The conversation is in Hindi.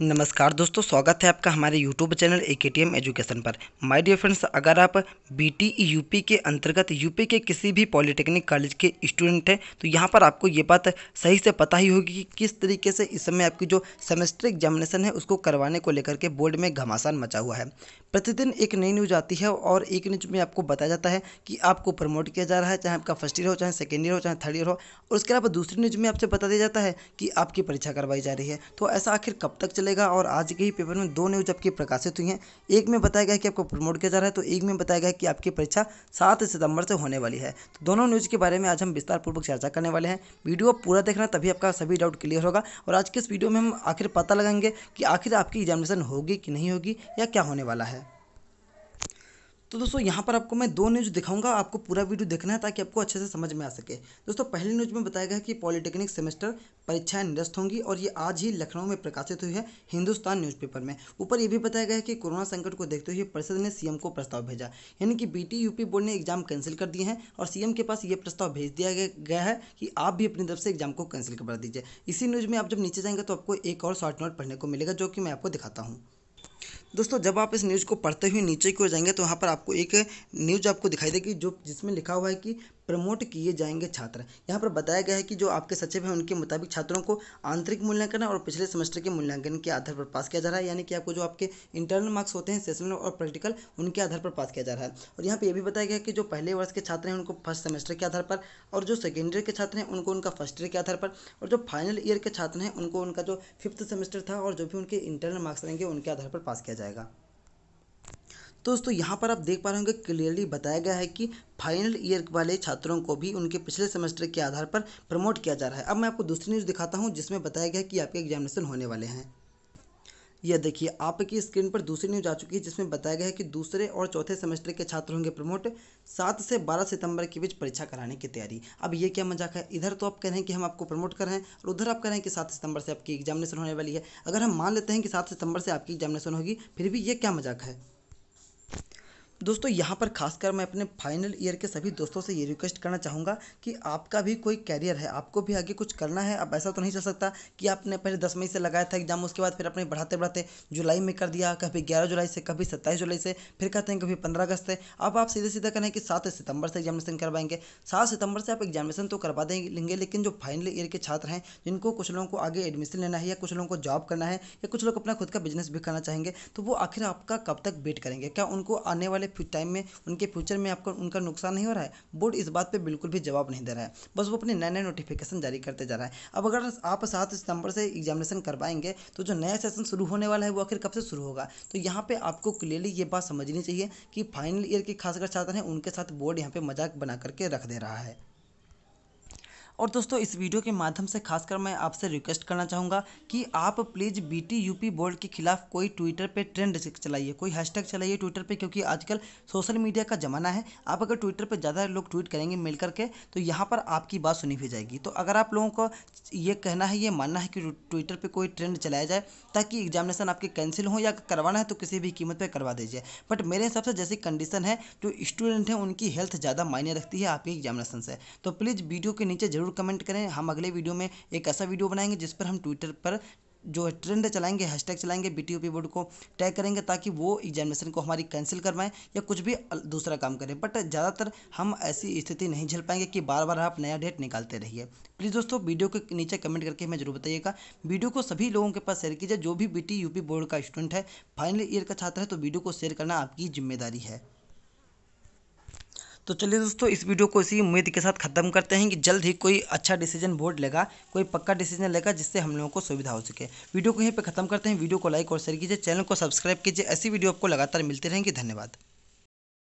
नमस्कार दोस्तों स्वागत है आपका हमारे YouTube channel A K T M education पर माय डियर फ्रेंड्स अगर आप बी टी यूपी के अंतर्गत यूपी के किसी भी पॉलिटेक्निक कॉलेज के स्टूडेंट हैं तो यहाँ पर आपको ये बात सही से पता ही होगी कि किस तरीके से इस समय आपकी जो सेमेस्टर एग्जामिनेशन है उसको करवाने को लेकर के बोर्ड में घमासान मचा हुआ है प्रतिदिन एक नई न्यूज आती है और एक न्यूज में आपको बताया जाता है कि आपको प्रमोट किया जा रहा है चाहे आपका फर्स्ट ईयर हो चाहे सेकेंड ईयर हो चाहे थर्ड ईयर हो और उसके अलावा दूसरी न्यूज में आपसे बता दिया जाता है कि आपकी परीक्षा करवाई जा रही है तो ऐसा आखिर कब तक चले चलेगा और आज के ही पेपर में दो न्यूज आपकी प्रकाशित हुई हैं एक में बताया गया कि आपको प्रमोट किया जा रहा है तो एक में बताया गया कि आपकी परीक्षा सात सितंबर से होने वाली है तो दोनों न्यूज़ के बारे में आज हम विस्तारपूर्वक चर्चा करने वाले हैं वीडियो पूरा देखना तभी आपका सभी डाउट क्लियर होगा और आज के इस वीडियो में हम आखिर पता लगाएंगे कि आखिर आपकी एग्जामिनेशन होगी कि नहीं होगी या क्या होने वाला है तो दोस्तों यहाँ पर आपको मैं दो न्यूज़ दिखाऊंगा आपको पूरा वीडियो देखना है ताकि आपको अच्छे से समझ में आ सके दोस्तों पहली न्यूज़ में बताया गया कि पॉलिटेक्निक सेमेस्टर परीक्षाएं निरस्त होंगी और ये आज ही लखनऊ में प्रकाशित हुई है हिंदुस्तान न्यूज़पेपर में ऊपर ये भी बताया गया है कि कोरोना संकट को देखते हुए परिषद ने सीएम को प्रस्ताव भेजा यानी कि बीटी यूपी बोर्ड ने एग्जाम कैंसिल कर दिए हैं और सीएम के पास ये प्रस्ताव भेज दिया गया है कि आप भी अपनी तरफ से एग्जाम को कैंसिल कर दीजिए इसी न्यूज़ में आप जब नीचे जाएंगे तो आपको एक और शॉर्ट नोट पढ़ने को मिलेगा जो कि मैं आपको दिखाता हूँ दोस्तों जब आप इस न्यूज़ को पढ़ते हुए नीचे की ओर जाएंगे तो यहाँ पर आपको एक न्यूज़ आपको दिखाई देगी जो जिसमें लिखा हुआ है कि प्रमोट किए जाएंगे छात्र यहाँ पर बताया गया है कि जो आपके सचिव हैं उनके मुताबिक छात्रों को आंतरिक मूल्यांकन और पिछले सेमेस्टर के मूल्यांकन के आधार पर पास किया जा रहा है यानी कि आपको जो आपके इंटरनल मार्क्स होते हैं सेशनल और प्रैक्टिकल उनके आधार पर पास किया जा रहा है और यहाँ पर यह भी बताया गया कि जो पहले वर्ष के छात्र हैं उनको फर्स्ट सेमेस्टर के आधार पर और जो सेकेंड ईयर के छात्र हैं उनको उनका फर्स्ट ईयर के आधार पर और जो फाइनल ईयर के छात्र हैं उनको उनका जो फिफ्थ सेमेस्टर था और जो भी उनके इंटरनल मार्क्स रहेंगे उनके आधार पर पास किया जाएगा तो दोस्तों यहाँ पर आप देख पा रहे होंगे क्लियरली बताया गया है कि फाइनल ईयर वाले छात्रों को भी उनके पिछले सेमेस्टर के आधार पर प्रमोट किया जा रहा है अब मैं आपको दूसरी न्यूज़ दिखाता हूँ जिसमें बताया गया है कि आपके एग्जामिनेशन होने वाले हैं यह देखिए आपकी स्क्रीन पर दूसरी न्यूज आ चुकी है जिसमें बताया गया है कि दूसरे और चौथे सेमेस्टर के छात्र होंगे प्रमोट सात से बारह सितंबर के बीच परीक्षा कराने की तैयारी अब ये क्या मजाक है इधर तो आप कह रहे हैं कि हम आपको प्रमोट कर रहे हैं और उधर आप कह रहे हैं कि सात सितंबर से आपकी एग्जामिनेशन होने वाली है अगर हम मान लेते हैं कि सात सितंबर से आपकी एग्जामिनेशन होगी फिर भी ये क्या मजाक है दोस्तों यहाँ पर खासकर मैं अपने फाइनल ईयर के सभी दोस्तों से ये रिक्वेस्ट करना चाहूँगा कि आपका भी कोई कैरियर है आपको भी आगे कुछ करना है अब ऐसा तो नहीं चल सकता कि आपने पहले दस मई से लगाया था एग्जाम उसके बाद फिर अपने बढ़ाते बढ़ाते जुलाई में कर दिया कभी ग्यारह जुलाई से कभी सत्ताईस जुलाई से फिर कहते हैं कभी पंद्रह अगस्त से अब आप सीधे सीधे कहें कि सात सितंबर से एग्जामिनेशन करवाएंगे सात सितंबर से आप एग्जामिनेशन तो करवा देंगे लेकिन जो फाइनल ईयर के छात्र हैं जिनको कुछ लोगों को आगे एडमिशन लेना है या कुछ लोगों को जॉब करना है या कुछ लोग अपना खुद का बिजनेस भी करना चाहेंगे तो वो आखिर आपका कब तक वेट करेंगे क्या उनको आने वाले टाइम में उनके फ्यूचर में आपको उनका नुकसान नहीं हो रहा है बोर्ड इस बात पर बिल्कुल भी जवाब नहीं दे रहा है बस वो अपने नए नए नोटिफिकेशन जारी करते जा रहा है अब अगर आप सात सितंबर से एग्जामिनेशन करवाएंगे तो जो नया सेशन शुरू होने वाला है वो आखिर कब से शुरू होगा तो यहाँ पर आपको क्लियरली ये बात समझनी चाहिए कि फाइनल ईयर के खासकर छात्र हैं उनके साथ बोर्ड यहाँ पर मजाक बना करके रख दे रहा है और दोस्तों इस वीडियो के माध्यम से खासकर मैं आपसे रिक्वेस्ट करना चाहूँगा कि आप please B T U P board के खिलाफ कोई ट्विटर पे ट्रेंड चलाइए कोई हैशटैग चलाइए ट्विटर पे क्योंकि आजकल सोशल मीडिया का ज़माना है आप अगर ट्विटर पर ज़्यादा लोग ट्वीट करेंगे मिल करके तो यहाँ पर आपकी बात सुनी भी जाएगी तो अगर आप लोगों को ये कहना है ये मानना है कि ट्विटर पर कोई ट्रेंड चलाया जाए ताकि एग्जामिनेशन आपके कैंसिल हो या करवाना है तो किसी भी कीमत पर करवा दीजिए बट मेरे हिसाब से जैसी कंडीशन है जो स्टूडेंट हैं उनकी हेल्थ ज़्यादा मायने रखती है आपके एग्जामिनेशन से तो प्लीज़ वीडियो के नीचे जरूर ज़रूर कमेंट करें हम अगले वीडियो में एक ऐसा वीडियो बनाएंगे जिस पर हम ट्विटर पर जो ट्रेंड चलाएंगे हैशटैग चलाएंगे बी टी बोर्ड को टैग करेंगे ताकि वो एग्जामिनेशन को हमारी कैंसिल करवाएं या कुछ भी दूसरा काम करें बट ज़्यादातर हम ऐसी स्थिति नहीं झेल पाएंगे कि बार बार आप नया डेट निकालते रहिए प्लीज़ दोस्तों वीडियो के नीचे कमेंट करके हमें जरूर बताइएगा वीडियो को सभी लोगों के पास शेयर कीजिए जो भी बी टी बोर्ड का स्टूडेंट है फाइनल ईयर का छात्र है तो वीडियो को शेयर करना आपकी जिम्मेदारी है तो चलिए दोस्तों इस वीडियो को इसी उम्मीद के साथ ख़त्म करते हैं कि जल्द ही कोई अच्छा डिसीजन बोर्ड लेगा कोई पक्का डिसीजन लेगा जिससे हम लोगों को सुविधा हो सके वीडियो को यहीं पर खत्म करते हैं वीडियो को लाइक और शेयर कीजिए चैनल को सब्सक्राइब कीजिए ऐसी वीडियो आपको लगातार मिलती रहेंगी धन्यवाद